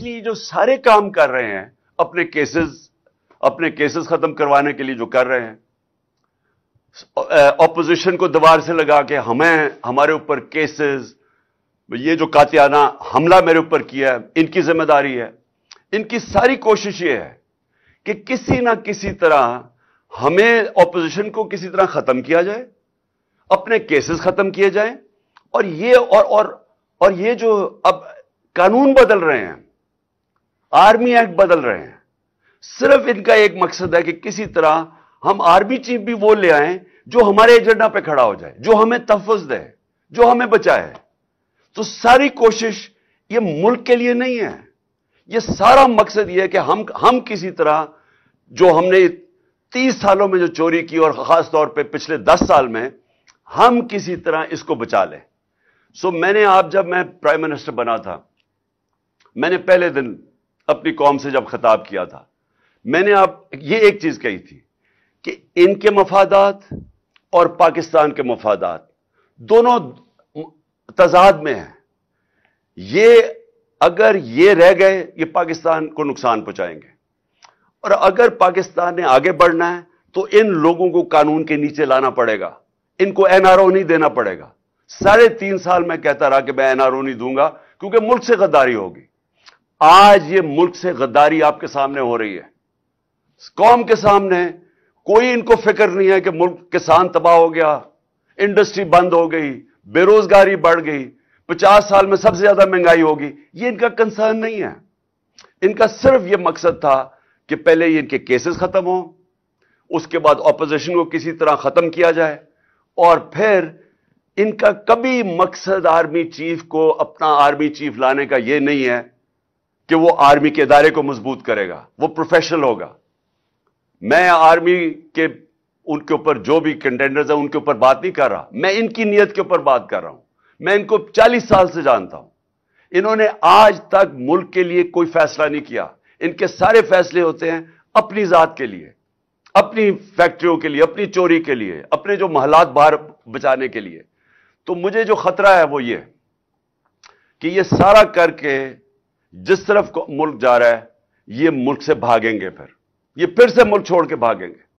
इसलिए जो सारे काम कर रहे हैं अपने केसेस अपने केसेस खत्म करवाने के लिए जो कर रहे हैं ऑपोजिशन को दीवार से लगा के हमें हमारे ऊपर केसेस ये जो कातियाना हमला मेरे ऊपर किया है इनकी जिम्मेदारी है इनकी सारी कोशिश ये है कि किसी ना किसी तरह हमें ऑपोजिशन को किसी तरह खत्म किया जाए अपने केसेस खत्म किए जाए और ये और और और ये जो अब कानून बदल रहे हैं आर्मी एक्ट बदल रहे हैं सिर्फ इनका एक मकसद है कि किसी तरह हम आर्मी चीफ भी वो ले आए जो हमारे एजेंडा पे खड़ा हो जाए जो हमें तफज दे जो हमें बचाए तो सारी कोशिश ये मुल्क के लिए नहीं है ये सारा मकसद ये है कि हम हम किसी तरह जो हमने तीस सालों में जो चोरी की और खास तौर पे पिछले दस साल में हम किसी तरह इसको बचा लें सो मैंने आप जब मैं प्राइम मिनिस्टर बना था मैंने पहले दिन अपनी कौम से जब खिताब किया था मैंने आप ये एक चीज़ कही थी कि इनके मफादात और पाकिस्तान के मफादात दोनों तजाद में हैं ये अगर ये रह गए ये पाकिस्तान को नुकसान पहुंचाएंगे और अगर पाकिस्तान ने आगे बढ़ना है तो इन लोगों को कानून के नीचे लाना पड़ेगा इनको एनआरओ नहीं देना पड़ेगा साढ़े तीन साल मैं कहता रहा कि मैं एनआरओ नहीं दूंगा क्योंकि मुल्क से गद्दारी होगी आज ये मुल्क से गद्दारी आपके सामने हो रही है कौम के सामने कोई इनको फिक्र नहीं है कि मुल्क किसान तबाह हो गया इंडस्ट्री बंद हो गई बेरोजगारी बढ़ गई पचास साल में सबसे ज्यादा महंगाई होगी ये इनका कंसर्न नहीं है इनका सिर्फ ये मकसद था कि पहले ये इनके केसेस खत्म हों उसके बाद ऑपोजिशन को किसी तरह खत्म किया जाए और फिर इनका कभी मकसद आर्मी चीफ को अपना आर्मी चीफ लाने का यह नहीं है कि वो आर्मी के इदारे को मजबूत करेगा वो प्रोफेशनल होगा मैं आर्मी के उनके ऊपर जो भी कंटेंडर्स हैं उनके ऊपर बात नहीं कर रहा मैं इनकी नीयत के ऊपर बात कर रहा हूं मैं इनको 40 साल से जानता हूं इन्होंने आज तक मुल्क के लिए कोई फैसला नहीं किया इनके सारे फैसले होते हैं अपनी जात के लिए अपनी फैक्ट्रियों के लिए अपनी चोरी के लिए अपने जो महलात बाहर बचाने के लिए तो मुझे जो खतरा है वो ये कि ये सारा करके जिस तरफ मुल्क जा रहा है ये मुल्क से भागेंगे फिर ये फिर से मुल्क छोड़ के भागेंगे